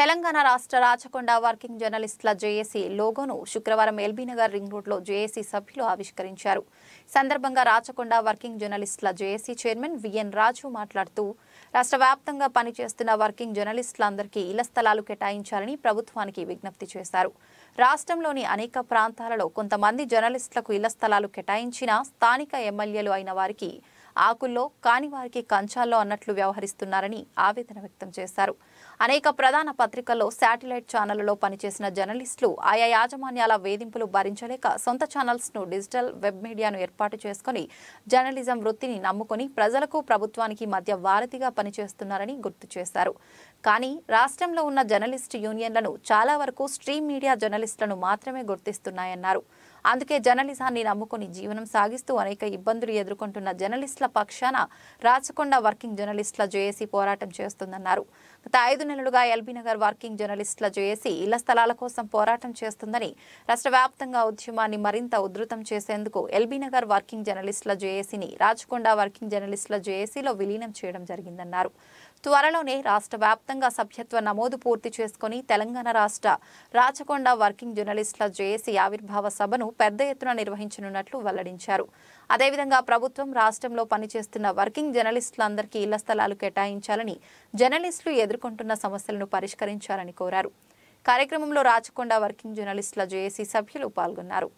తెలంగాణ రాష్ట్ర రాచకొండ వర్కింగ్ జర్నలిస్టుల జేఏసీ లోగోను శుక్రవారం ఎల్బీనగర్ రింగ్ రోడ్లో జేఏసీ సభ్యులు ఆవిష్కరించారు సందర్భంగా రాచకొండ వర్కింగ్ జర్నలిస్టుల జేఏసీ చైర్మన్ విఎన్ రాజు మాట్లాడుతూ రాష్ట్ర వ్యాప్తంగా పనిచేస్తున్న వర్కింగ్ జర్నలిస్టులందరికీ ఇళ్ల స్థలాలు కేటాయించాలని ప్రభుత్వానికి విజ్ఞప్తి చేశారు రాష్ట్రంలోని అనేక ప్రాంతాలలో కొంతమంది జర్నలిస్టులకు ఇళ్ల స్థలాలు కేటాయించినా స్థానిక ఎమ్మెల్యేలు అయిన వారికి ఆకుల్లో కాని వారికి కంచాల్లో అన్నట్లు వ్యవహరిస్తున్నారని ఆవేదన వ్యక్తం చేశారు అనేక ప్రధాన పత్రికల్లో శాటిలైట్ ఛానళ్లలో పనిచేసిన జర్నలిస్టులు ఆయా యాజమాన్యాల వేధింపులు భరించలేక సొంత ఛానల్స్ను డిజిటల్ వెబ్ మీడియాను ఏర్పాటు చేసుకుని జర్నలిజం వృత్తిని నమ్ముకుని ప్రజలకు ప్రభుత్వానికి మధ్య వారధిగా పనిచేస్తున్నారని గుర్తు చేశారు కానీ రాష్ట్రంలో ఉన్న జర్నలిస్టు యూనియన్లను చాలా వరకు స్ట్రీమ్ మీడియా జర్నలిస్టులను మాత్రమే గుర్తిస్తున్నాయన్నారు అందుకే జర్నలిజాన్ని నమ్ముకుని జీవనం సాగిస్తూ అనేక ఇబ్బందులు ఎదుర్కొంటున్న జర్నలిస్టుల జర్నలిస్టుల పక్షాన రాచకొండ వర్కింగ్ జర్నలిస్టుల జేఏసీ పోరాటం చేస్తుందన్నారు గత ఐదు నెలలుగా ఎల్బీ నగర్ వర్కింగ్ జర్నలిస్టుల జేఏసీ ఇళ్ల స్థలాల కోసం పోరాటం చేస్తుందని రాష్ట్ర వ్యాప్తంగా ఉద్యమాన్ని మరింత ఉధృతం చేసేందుకు ఎల్బీ నగర్ వర్కింగ్ జర్నలిస్టుల జేఏసీని రాచకొండ వర్కింగ్ జర్నలిస్టుల జేఏసీలో విలీనం చేయడం జరిగిందన్నారు త్వరలోనే రాష్ట్ర వ్యాప్తంగా సభ్యత్వ నమోదు పూర్తి చేసుకుని తెలంగాణ రాష్ట్ర రాచకొండ వర్కింగ్ జర్నలిస్టుల జేఏసీ ఆవిర్భావ సభను పెద్ద ఎత్తున నిర్వహించనున్నట్లు వెల్లడించారు అదేవిధంగా ప్రభుత్వం రాష్ట్రంలో పనిచేస్తున్న వర్కింగ్ జర్నలిస్టులందరికీ ఇళ్ల స్థలాలు కేటాయించాలని జర్నలిస్టులు ఎదుర్కొంటున్న సమస్యలను పరిష్కరించాలని కోరారు కార్యక్రమంలో రాచకొండ వర్కింగ్ జర్నలిస్టుల జేఏసీ సభ్యులు పాల్గొన్నారు